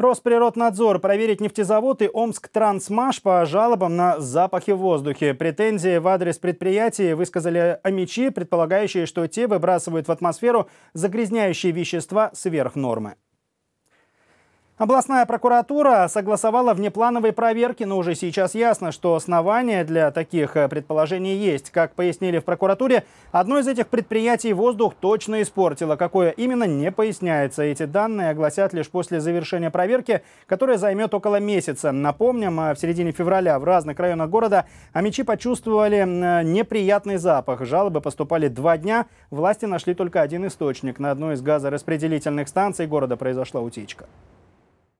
Росприроднадзор проверит нефтезавод и Омск Трансмаш по жалобам на запахи в воздухе. Претензии в адрес предприятия высказали Амичи, предполагающие, что те выбрасывают в атмосферу загрязняющие вещества сверх нормы. Областная прокуратура согласовала внеплановые проверки, но уже сейчас ясно, что основания для таких э, предположений есть. Как пояснили в прокуратуре, одно из этих предприятий воздух точно испортило. Какое именно, не поясняется. Эти данные огласят лишь после завершения проверки, которая займет около месяца. Напомним, э, в середине февраля в разных районах города амичи почувствовали э, неприятный запах. Жалобы поступали два дня. Власти нашли только один источник. На одной из газораспределительных станций города произошла утечка.